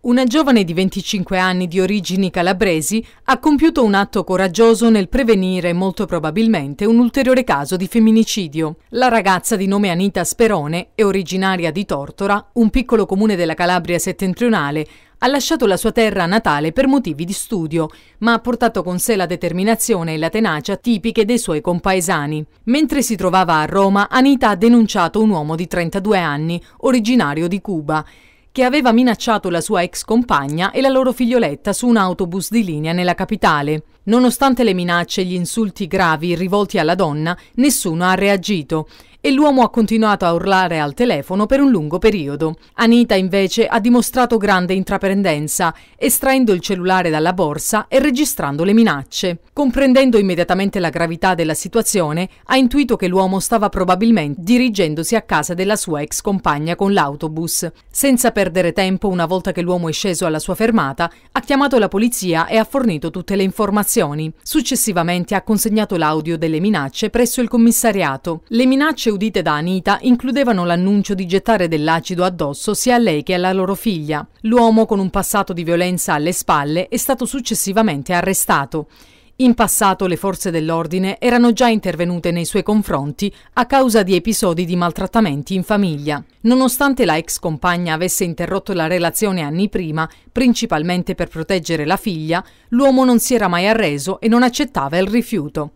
Una giovane di 25 anni di origini calabresi ha compiuto un atto coraggioso nel prevenire molto probabilmente un ulteriore caso di femminicidio. La ragazza di nome Anita Sperone è originaria di Tortora, un piccolo comune della Calabria settentrionale, ha lasciato la sua terra natale per motivi di studio, ma ha portato con sé la determinazione e la tenacia tipiche dei suoi compaesani. Mentre si trovava a Roma, Anita ha denunciato un uomo di 32 anni, originario di Cuba che aveva minacciato la sua ex compagna e la loro figlioletta su un autobus di linea nella capitale. Nonostante le minacce e gli insulti gravi rivolti alla donna, nessuno ha reagito e l'uomo ha continuato a urlare al telefono per un lungo periodo. Anita invece ha dimostrato grande intraprendenza, estraendo il cellulare dalla borsa e registrando le minacce. Comprendendo immediatamente la gravità della situazione, ha intuito che l'uomo stava probabilmente dirigendosi a casa della sua ex compagna con l'autobus. Senza perdere tempo, una volta che l'uomo è sceso alla sua fermata, ha chiamato la polizia e ha fornito tutte le informazioni. Successivamente ha consegnato l'audio delle minacce presso il commissariato. Le minacce minacce udite da Anita includevano l'annuncio di gettare dell'acido addosso sia a lei che alla loro figlia. L'uomo, con un passato di violenza alle spalle, è stato successivamente arrestato. In passato le forze dell'ordine erano già intervenute nei suoi confronti a causa di episodi di maltrattamenti in famiglia. Nonostante la ex compagna avesse interrotto la relazione anni prima, principalmente per proteggere la figlia, l'uomo non si era mai arreso e non accettava il rifiuto.